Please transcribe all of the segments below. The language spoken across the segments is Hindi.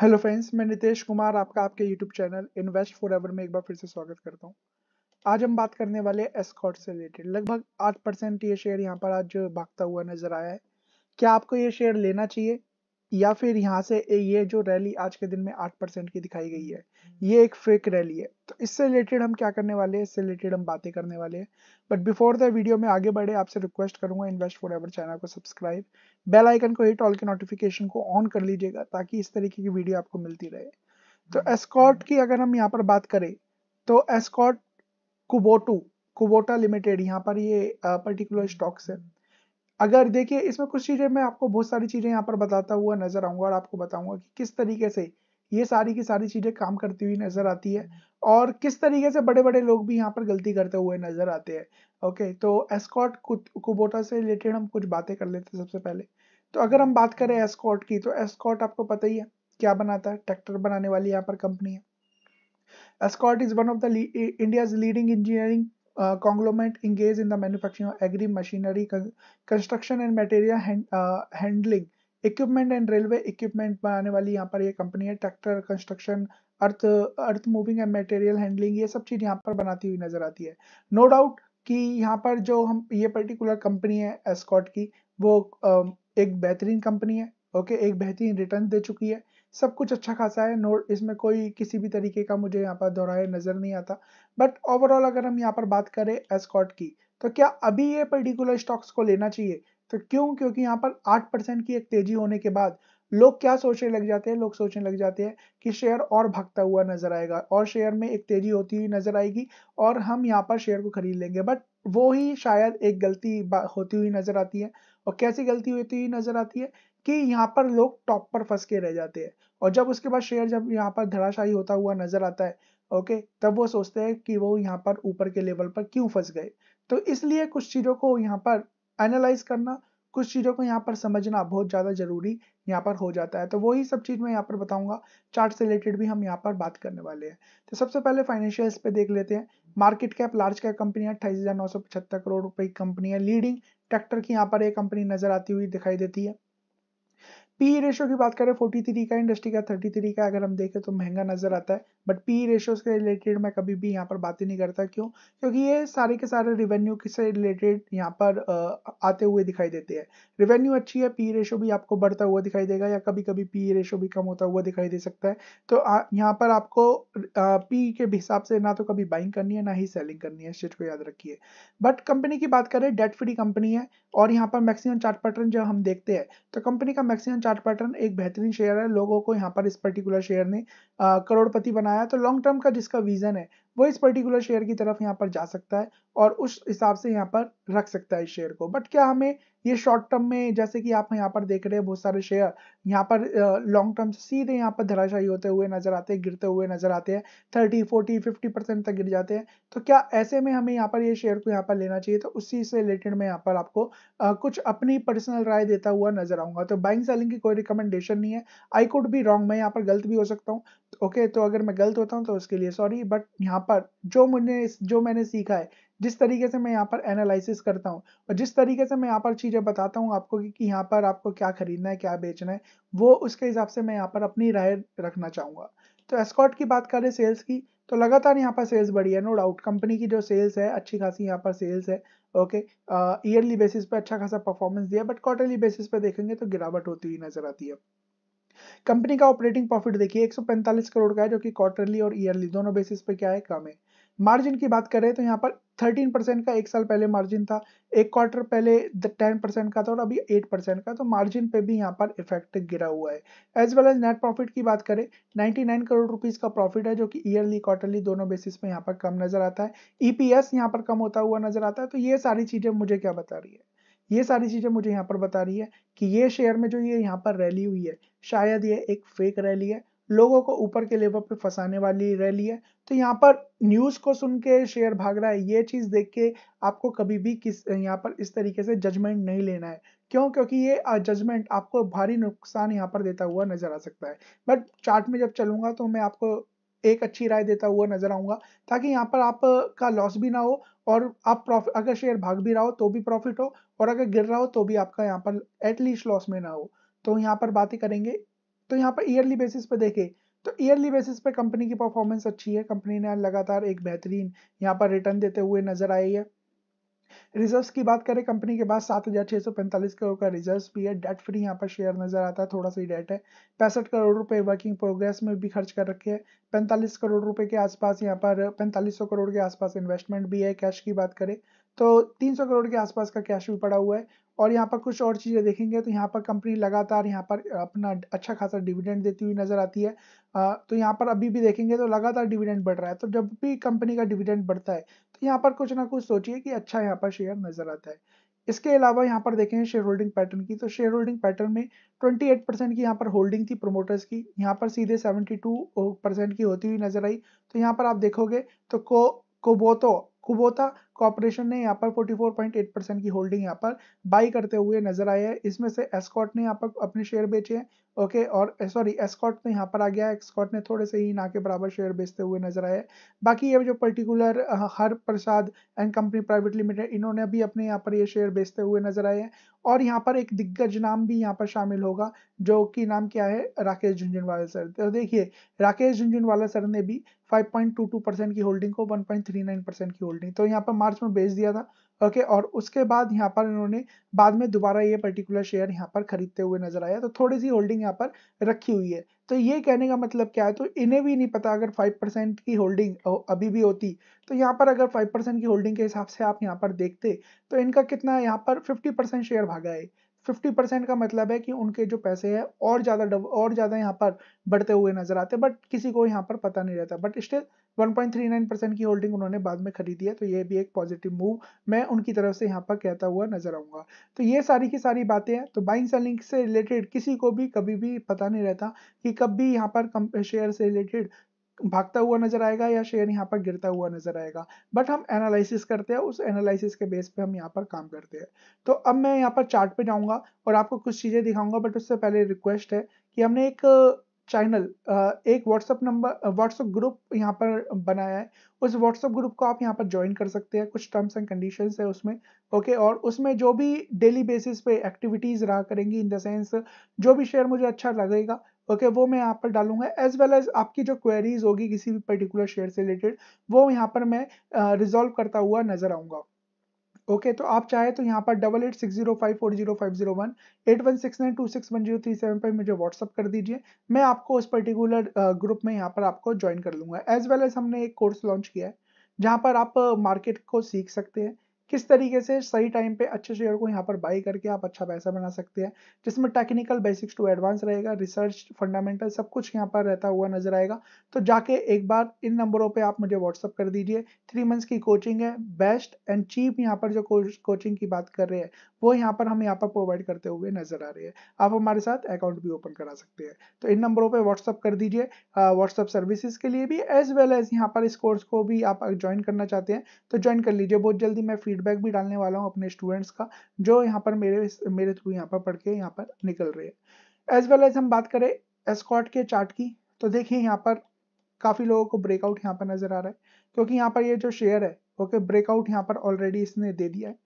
हेलो फ्रेंड्स मैं नितेश कुमार आपका आपके YouTube channel invest forever में एक बार फिर से स्वागत करता हूं आज हम बात करने वाले एस्कॉट से रिलेटेड लगभग आठ परसेंट ये शेयर यहां पर आज भागता हुआ नजर आया है क्या आपको ये शेयर लेना चाहिए या फिर यहाँ से ये जो रैली आज के दिन में आठ परसेंट की दिखाई गई है हम्म। ये एक फेक रैली है तो इससे रिलेटेड हम क्या करने वाले हैं इससे रिलेटेड हम बातें करने वाले हैं बट बिफोर द वीडियो में आगे बढ़े आपसे रिक्वेस्ट करूंगा इन्वेस्ट फॉर एवर चैनल को सब्सक्राइब बेल आइकन को हिट ऑल के नोटिफिकेशन को ऑन कर लीजिएगा ताकि इस तरीके की वीडियो आपको मिलती रहे तो एस्कॉट हम्म। की अगर हम यहाँ पर बात करें तो एस्कॉट कुबोटू कुबोटा लिमिटेड यहाँ पर ये पर्टिकुलर स्टॉक्स है अगर देखिए इसमें कुछ चीज़ें मैं आपको बहुत सारी चीज़ें यहाँ पर बताता हुआ नज़र आऊंगा और आपको बताऊंगा कि किस तरीके से ये सारी की सारी चीज़ें काम करती हुई नज़र आती है और किस तरीके से बड़े बड़े लोग भी यहाँ पर गलती करते हुए नज़र आते हैं ओके तो एस्कॉट कुबोटा से रिलेटेड हम कुछ बातें कर लेते हैं सबसे पहले तो अगर हम बात करें एस्कॉट की तो एस्कॉट आपको पता ही है क्या बनाता है ट्रैक्टर बनाने वाली यहाँ पर कंपनी है Escorts is one of the India engineering conglomerate engage in the the agri machinery construction and con handling equipment and railway equipment बनाने वाली यहाँ पर ये कंपनी है tractor construction earth earth moving and material handling ये सब चीज़ यहाँ पर बनाती हुई नजर आती है नो no डाउट कि यहाँ पर जो हम ये पर्टिकुलर कंपनी है एस्कॉट की वो um, एक बेहतरीन कंपनी है ओके एक बेहतरीन रिटर्न दे चुकी है सब कुछ अच्छा खासा है नोट इसमें कोई किसी भी तरीके का मुझे यहाँ पर दोहराए नज़र नहीं आता बट ओवरऑल अगर हम यहाँ पर बात करें एस्कॉट की तो क्या अभी ये पर्टिकुलर स्टॉक्स को लेना चाहिए तो क्यों क्योंकि यहाँ पर आठ परसेंट की एक तेजी होने के बाद लोग क्या सोचने लग जाते हैं लोग सोचने लग जाते हैं कि शेयर और भागता हुआ नजर आएगा और शेयर में एक तेजी होती हुई नजर आएगी और हम यहाँ पर शेयर को खरीद लेंगे बट वो ही शायद एक गलती होती हुई नजर आती है और कैसी गलती होती हुई नजर आती है कि यहाँ पर लोग टॉप पर फंस के रह जाते हैं और जब उसके बाद शेयर जब यहाँ पर धराशाही होता हुआ नजर आता है ओके तब वो सोचते हैं कि वो यहाँ पर ऊपर के लेवल पर क्यों फंस गए तो इसलिए कुछ चीज़ों को यहाँ पर एनालाइज करना कुछ चीज़ों को यहाँ पर समझना बहुत ज़्यादा ज़रूरी यहाँ पर हो जाता है तो वही सब चीज़ मैं यहाँ पर बताऊंगा चार्ट से रिलेटेड भी हम यहाँ पर बात करने वाले हैं तो सबसे पहले फाइनेंशियल्स पे देख लेते हैं market cap large cap company अट्ठाईस करोड़ रुपए की कंपनी है लीडिंग ट्रैक्टर की यहाँ पर एक कंपनी नजर आती हुई दिखाई देती है पी रेशो की बात करें 43 का इंडस्ट्री का 33 का अगर हम देखें तो महंगा नजर आता है बट पी रेशियोज के रिलेटेड मैं कभी भी यहाँ पर बात ही नहीं करता क्यों क्योंकि ये सारे के सारे रिवेन्यू से रिलेटेड यहाँ पर आते हुए दिखाई देते हैं रिवेन्यू अच्छी है पी रेशो भी आपको बढ़ता हुआ दिखाई देगा या कभी कभी पी रेशो भी कम होता हुआ दिखाई दे सकता है तो यहाँ पर आपको पी के हिसाब से ना तो कभी बाइंग करनी है ना ही सेलिंग करनी है इस चीज़ को याद रखिए बट कंपनी की बात करें डेट फ्री कंपनी है और यहाँ पर मैक्सिमम चार्ट पैटर्न जब हम देखते हैं तो कंपनी का मैक्सिमम चार्ट पैटर्न एक बेहतरीन शेयर है लोगों को यहाँ पर इस पर्टिकुलर शेयर ने करोड़पति बनाया है तो लॉन्ग टर्म का जिसका विजन है वो इस पर्टिकुलर शेयर की तरफ यहाँ पर जा सकता है और उस हिसाब से यहाँ पर रख सकता है इस शेयर को बट क्या हमें ये शॉर्ट टर्म में जैसे कि आप यहाँ पर देख रहे हैं बहुत सारे शेयर यहाँ पर लॉन्ग टर्म सीधे यहाँ पर धराशायी होते हुए नजर आते हैं गिरते हुए नजर आते हैं थर्टी फोर्टी फिफ्टी परसेंट तक गिर जाते हैं तो क्या ऐसे में हमें यहाँ पर ये शेयर को यहाँ पर लेना चाहिए तो उसी से रिलेटेड मैं यहाँ पर आपको आ, कुछ अपनी पर्सनल राय देता हुआ नजर आऊंगा तो बाइंग सेलिंग की कोई रिकमेंडेशन नहीं है आई कुड भी रॉन्ग मैं यहाँ पर गलत भी हो सकता हूँ ओके तो अगर मैं गलत होता हूँ तो उसके लिए सॉरी बट यहाँ पर जो मुझे जो मैंने सीखा है जिस तरीके से मैं यहाँ पर एनालिसिस करता हूँ और जिस तरीके से मैं यहाँ पर चीज़ें बताता हूँ आपको कि, यहाँ पर आपको क्या खरीदना है क्या बेचना है वो उसके हिसाब से मैं यहाँ पर अपनी राय रखना चाहूँगा तो एस्कॉट की बात करें सेल्स की तो लगातार यहाँ पर सेल्स बढ़ी है नो डाउट कंपनी की जो सेल्स है अच्छी खासी यहाँ पर सेल्स है ओके ईयरली बेसिस पे अच्छा खासा परफॉर्मेंस दिया बट क्वार्टरली बेसिस पे देखेंगे तो गिरावट होती हुई नजर आती है कंपनी का ऑपरेटिंग प्रॉफिट देखिए 145 करोड़ का है जो कि क्वार्टरली और ईयरली दोनों बेसिस पे क्या है कम है मार्जिन की बात करें तो यहाँ पर 13 परसेंट का एक साल पहले मार्जिन था एक क्वार्टर पहले 10 परसेंट का था और अभी 8 परसेंट का तो मार्जिन पे भी यहाँ पर इफेक्ट गिरा हुआ है as well as net profit की बात करें 99 करोड़ रुपीज का प्रॉफिट है जो कि ईयरली क्वार्टरली दोनों बेसिस पे यहाँ पर कम नजर आता है ईपीएस e यहाँ पर कम होता हुआ नजर आता है तो ये सारी चीजें मुझे क्या बता रही है ये सारी चीज़ें मुझे यहाँ पर बता रही है कि ये शेयर में जो ये यहाँ पर रैली हुई है शायद ये एक फेक रैली है लोगों को ऊपर के लेवल पे फंसाने वाली रैली है तो यहाँ पर न्यूज़ को सुन के शेयर भाग रहा है ये चीज़ देख के आपको कभी भी किस यहाँ पर इस तरीके से जजमेंट नहीं लेना है क्यों क्योंकि ये जजमेंट आपको भारी नुकसान यहाँ पर देता हुआ नजर आ सकता है बट चार्ट में जब चलूंगा तो मैं आपको एक अच्छी राय देता हुआ नजर आऊंगा ताकि यहाँ पर आपका लॉस भी ना हो और आप प्रॉफिट अगर शेयर भाग भी रहा हो तो भी प्रॉफिट हो और अगर गिर रहा हो तो भी आपका यहाँ पर एटलीस्ट लॉस में ना हो तो यहाँ पर बातें करेंगे तो यहाँ पर ईयरली बेसिस पे देखें तो ईयरली बेसिस पे कंपनी की परफॉर्मेंस अच्छी है कंपनी ने लगातार एक बेहतरीन यहाँ पर रिटर्न देते हुए नजर आई है रिजर्व्स की बात करें कंपनी के पास सात हज़ार छह सौ पैंतालीस करोड़ का रिजर्व्स भी है डेट फ्री यहाँ पर शेयर नजर आता है थोड़ा सा ही डेट है पैंसठ करोड़ रुपए वर्किंग प्रोग्रेस में भी खर्च कर रखे हैं पैंतालीस करोड़ रुपए के आसपास यहाँ पर पैंतालीस सौ करोड़ के आसपास इन्वेस्टमेंट भी है कैश की बात करें तो 300 करोड़ के आसपास का कैश भी पड़ा हुआ है और यहाँ पर कुछ और चीज़ें देखेंगे तो यहाँ पर कंपनी लगातार यहाँ पर अपना अच्छा खासा डिविडेंड देती हुई नज़र आती है तो यहाँ पर अभी भी देखेंगे तो लगातार डिविडेंड बढ़ रहा है तो जब भी कंपनी का डिविडेंड बढ़ता है तो यहाँ पर कुछ ना कुछ सोचिए कि अच्छा यहाँ पर शेयर नज़र आता है इसके अलावा यहाँ पर देखें शेयर होल्डिंग पैटर्न की तो शेयर होल्डिंग पैटर्न में 28 परसेंट की यहाँ पर होल्डिंग थी प्रोमोटर्स की यहाँ पर सीधे 72 परसेंट की होती हुई नजर आई तो यहाँ पर आप देखोगे तो को कोबोतो कुबोता कॉपोरेशन ने यहाँ पर 44.8 परसेंट की होल्डिंग यहाँ पर बाई करते हुए नजर आए हैं इसमें से एस्कॉट ने यहाँ पर अपने शेयर बेचे हैं ओके और सॉरी eh, एस्कॉट ने यहाँ पर आ गया एस्कॉट ने थोड़े से ही ना के बराबर शेयर बेचते हुए नजर आए बाकी ये जो particular Har Prasad and company private limited इन्होंने भी अपने यहाँ पर ये शेयर बेचते हुए नजर आए हैं और यहाँ पर एक दिग्गज नाम भी यहाँ पर शामिल होगा जो कि नाम क्या है राकेश झुंझुनवाला सर तो देखिए राकेश झुंझुनवाला सर ने भी 5.22 परसेंट की होल्डिंग को 1.39 परसेंट की होल्डिंग तो यहाँ पर मार्च में बेच दिया था ओके और उसके बाद यहाँ पर इन्होंने बाद में दोबारा ये पर्टिकुलर शेयर यहाँ पर खरीदते हुए नजर आया तो थोड़ी सी होल्डिंग यहाँ पर रखी हुई है तो ये कहने का मतलब क्या है तो इन्हें भी नहीं पता अगर 5% की होल्डिंग अभी भी होती तो यहाँ पर अगर 5% की होल्डिंग के हिसाब से आप यहाँ पर देखते तो इनका कितना यहाँ पर 50% शेयर भागा है फिफ्टी परसेंट का मतलब है कि उनके जो पैसे हैं और ज़्यादा और ज़्यादा यहाँ पर बढ़ते हुए नजर आते बट किसी को यहाँ पर पता नहीं रहता बट स्टिल 1.39 परसेंट की होल्डिंग उन्होंने बाद में खरीदी है तो ये भी एक पॉजिटिव मूव मैं उनकी तरफ से यहाँ पर कहता हुआ नजर आऊंगा तो ये सारी की सारी बातें हैं तो बाइंग सेलिंग से रिलेटेड किसी को भी कभी भी पता नहीं रहता कि कब भी यहाँ पर शेयर से रिलेटेड भागता हुआ नजर आएगा या शेयर यहाँ पर गिरता हुआ नजर आएगा बट हम एनालिसिस करते हैं उस एनालिसिस के बेस पे हम यहाँ पर काम करते हैं तो अब मैं यहाँ पर चार्ट पे जाऊंगा और आपको कुछ चीज़ें दिखाऊंगा बट उससे पहले रिक्वेस्ट है कि हमने एक चैनल एक व्हाट्सअप नंबर व्हाट्सअप ग्रुप यहाँ पर बनाया है उस व्हाट्सअप ग्रुप को आप यहाँ पर ज्वाइन कर सकते हैं कुछ टर्म्स एंड कंडीशन है उसमें ओके और उसमें जो भी डेली बेसिस पे एक्टिविटीज़ रहा करेंगी इन द सेंस जो भी शेयर मुझे अच्छा लगेगा ओके वो मैं यहाँ पर डालूंगा एज वेल एज आपकी जो क्वेरीज होगी किसी भी पर्टिकुलर शेयर से रिलेटेड वो यहाँ पर मैं रिजोल्व uh, करता हुआ नजर आऊंगा ओके okay, तो आप चाहे तो यहाँ पर double eight six zero five four zero five zero one eight one six nine two six one zero three seven पर मुझे व्हाट्सअप कर दीजिए मैं आपको उस पर्टिकुलर ग्रुप में यहाँ पर आपको ज्वाइन कर लूंगा एज वेल एज हमने एक कोर्स लॉन्च किया है जहाँ पर आप मार्केट को सीख सकते हैं किस तरीके से सही टाइम पे अच्छे शेयर को यहाँ पर बाई करके आप अच्छा पैसा बना सकते हैं जिसमें टेक्निकल बेसिक्स टू एडवांस रहेगा रिसर्च फंडामेंटल सब कुछ यहाँ पर रहता हुआ नजर आएगा तो जाके एक बार इन नंबरों पे आप मुझे व्हाट्सअप कर दीजिए थ्री मंथ्स की कोचिंग है बेस्ट एंड चीप यहाँ पर जो कोचिंग की बात कर रहे हैं वो यहाँ पर हम यहाँ पर प्रोवाइड करते हुए नजर आ रहे हैं आप हमारे साथ अकाउंट भी ओपन करा सकते हैं तो इन नंबरों पर व्हाट्सअप कर दीजिए व्हाट्सअप सर्विसेज के लिए भी एज वेल एज यहाँ पर इस कोर्स को भी आप ज्वाइन करना चाहते हैं तो ज्वाइन कर लीजिए बहुत जल्दी मैं फीड फीडबैक भी डालने वाला हूँ अपने स्टूडेंट्स का जो यहाँ पर मेरे मेरे थ्रू यहाँ पर पढ़ के यहाँ पर निकल रहे हैं एज वेल एज हम बात करें एस्कॉट के चार्ट की तो देखिए यहाँ पर काफ़ी लोगों को ब्रेकआउट यहाँ पर नज़र आ रहा है क्योंकि यहाँ पर ये जो शेयर है ओके ब्रेकआउट यहाँ पर ऑलरेडी इसने दे दिया है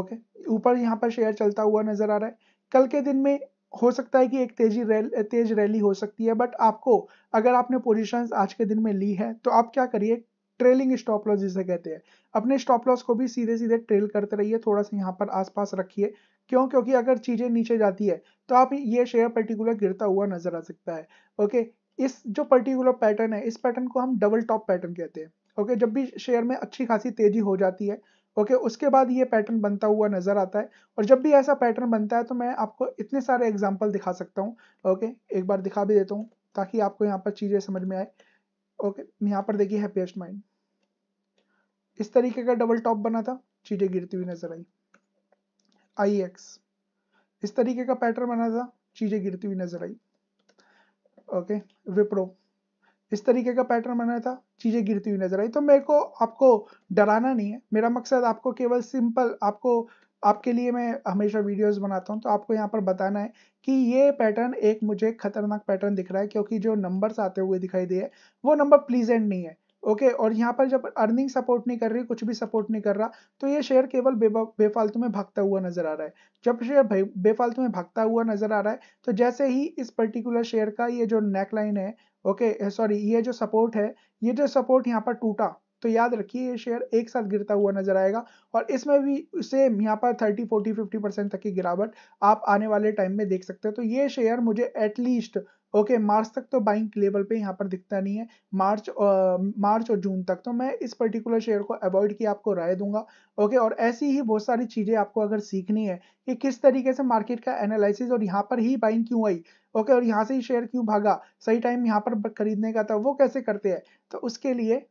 ओके ऊपर यहाँ पर शेयर चलता हुआ नज़र आ रहा है कल के दिन में हो सकता है कि एक तेजी रैल तेज रैली हो सकती है बट आपको अगर आपने पोजीशंस आज के दिन में ली है तो आप क्या करिए ट्रेलिंग स्टॉप लॉस जिसे कहते हैं अपने स्टॉप लॉस को भी सीधे सीधे ट्रेल करते रहिए थोड़ा सा यहाँ पर आसपास रखिए क्यों क्योंकि अगर चीज़ें नीचे जाती है तो आप ये शेयर पर्टिकुलर गिरता हुआ नजर आ सकता है ओके इस जो पर्टिकुलर पैटर्न है इस पैटर्न को हम डबल टॉप पैटर्न कहते हैं ओके जब भी शेयर में अच्छी खासी तेजी हो जाती है ओके okay, उसके बाद ये पैटर्न बनता हुआ नज़र आता है और जब भी ऐसा पैटर्न बनता है तो मैं आपको इतने सारे एग्जाम्पल दिखा सकता हूँ ओके okay, एक बार दिखा भी देता हूँ ताकि आपको यहाँ पर चीज़ें समझ में आए ओके यहाँ पर देखिए हैप्पीएस्ट माइंड इस तरीके का डबल टॉप बना था चीजें गिरती हुई नजर आई आई एक्स इस तरीके का पैटर्न बना था चीजें गिरती हुई नजर आई ओके विप्रो इस तरीके का पैटर्न बना था चीजें गिरती हुई नजर आई तो मेरे को आपको डराना नहीं है मेरा मकसद आपको केवल सिंपल आपको आपके लिए मैं हमेशा वीडियोस बनाता हूँ तो आपको यहाँ पर बताना है कि ये पैटर्न एक मुझे खतरनाक पैटर्न दिख रहा है क्योंकि जो नंबर्स आते हुए दिखाई दिए वो नंबर प्लीजेंट नहीं है ओके और यहाँ पर जब अर्निंग सपोर्ट नहीं कर रही कुछ भी सपोर्ट नहीं कर रहा तो ये शेयर केवल बेफालतू में भागता हुआ नजर आ रहा है जब शेयर बेफालतू में भागता हुआ नजर आ रहा है तो जैसे ही इस पर्टिकुलर शेयर का ये जो नेकलाइन है ओके सॉरी ये जो सपोर्ट है ये जो सपोर्ट यहाँ पर टूटा तो याद रखिए ये शेयर एक साथ गिरता हुआ नजर आएगा और इसमें भी सेम यहाँ पर थर्टी फोर्टी फिफ्टी परसेंट तक की गिरावट आप आने वाले टाइम में देख सकते हैं तो ये शेयर मुझे एटलीस्ट ओके okay, मार्च तक तो बाइंग लेवल पे यहाँ पर दिखता नहीं है मार्च आ, मार्च और जून तक तो मैं इस पर्टिकुलर शेयर को अवॉइड की आपको राय दूंगा ओके okay, और ऐसी ही बहुत सारी चीज़ें आपको अगर सीखनी है कि किस तरीके से मार्केट का एनालिसिस और यहाँ पर ही बाइंग क्यों आई ओके okay, और यहाँ से ही शेयर क्यों भागा सही टाइम यहाँ पर खरीदने का था वो कैसे करते हैं तो उसके लिए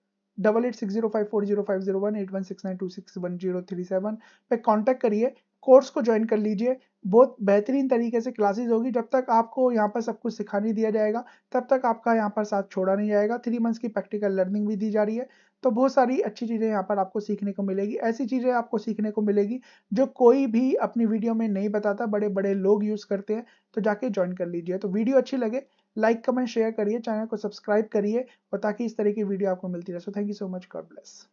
double eight six zero five four zero five zero one eight one six nine two six one zero three seven पे कॉन्टैक्ट करिए कोर्स को ज्वाइन कर लीजिए बहुत बेहतरीन तरीके से क्लासेस होगी जब तक आपको यहाँ पर सब कुछ सिखाने दिया जाएगा तब तक आपका यहाँ पर साथ छोड़ा नहीं जाएगा थ्री मंथ्स की प्रैक्टिकल लर्निंग भी दी जा रही है तो बहुत सारी अच्छी चीज़ें यहाँ पर आपको सीखने को मिलेगी ऐसी चीज़ें आपको सीखने को मिलेगी जो कोई भी अपनी वीडियो में नहीं बताता बड़े बड़े लोग यूज़ करते हैं तो जाके ज्वाइन कर लीजिए तो वीडियो अच्छी लगे लाइक कमेंट शेयर करिए चैनल को सब्सक्राइब करिए और ताकि इस तरह की वीडियो आपको मिलती रहे so thank you so much God bless